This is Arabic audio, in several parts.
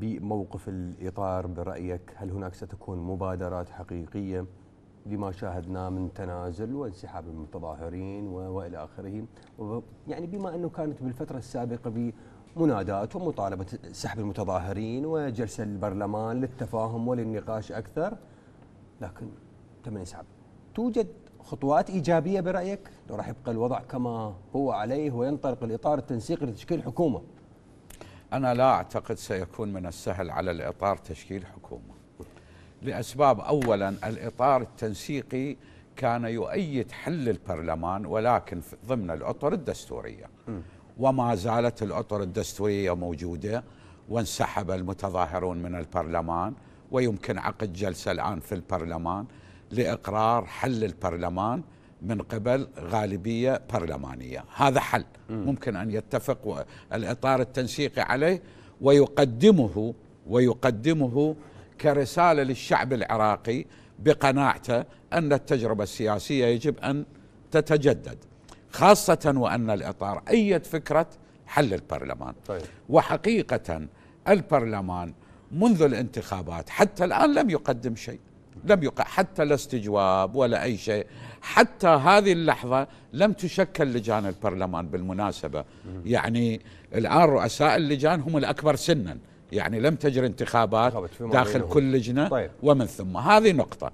بموقف الإطار برأيك هل هناك ستكون مبادرات حقيقية لما شاهدناه من تنازل وانسحاب المتظاهرين والى اخره يعني بما انه كانت بالفتره السابقه بمنادات ومطالبه سحب المتظاهرين وجلسه البرلمان للتفاهم وللنقاش اكثر لكن تم انسحاب توجد خطوات ايجابيه برايك لو راح يبقى الوضع كما هو عليه وينطلق الاطار التنسيقي لتشكيل حكومه أنا لا أعتقد سيكون من السهل على الإطار تشكيل حكومة لأسباب أولا الإطار التنسيقي كان يؤيد حل البرلمان ولكن ضمن الأطر الدستورية وما زالت الأطر الدستورية موجودة وانسحب المتظاهرون من البرلمان ويمكن عقد جلسة الآن في البرلمان لإقرار حل البرلمان من قبل غالبيه برلمانيه، هذا حل ممكن ان يتفق الاطار التنسيقي عليه ويقدمه ويقدمه كرساله للشعب العراقي بقناعته ان التجربه السياسيه يجب ان تتجدد خاصه وان الاطار ايد فكره حل البرلمان طيب. وحقيقه البرلمان منذ الانتخابات حتى الان لم يقدم شيء لم يقع حتى لا استجواب ولا أي شيء حتى هذه اللحظة لم تشكل لجان البرلمان بالمناسبة يعني الآن رؤساء اللجان هم الأكبر سنا يعني لم تجري انتخابات داخل كل لجنة طيب. ومن ثم هذه نقطة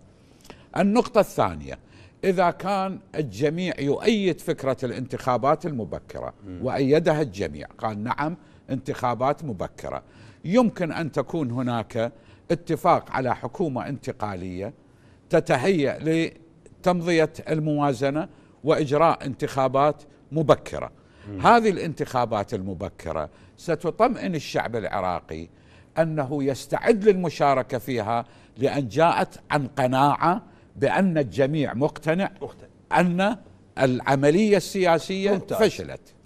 النقطة الثانية إذا كان الجميع يؤيد فكرة الانتخابات المبكرة وأيدها الجميع قال نعم انتخابات مبكره يمكن ان تكون هناك اتفاق على حكومه انتقاليه تتهيأ لتمضيه الموازنه واجراء انتخابات مبكره. م. هذه الانتخابات المبكره ستطمئن الشعب العراقي انه يستعد للمشاركه فيها لان جاءت عن قناعه بان الجميع مقتنع ان العمليه السياسيه فشلت.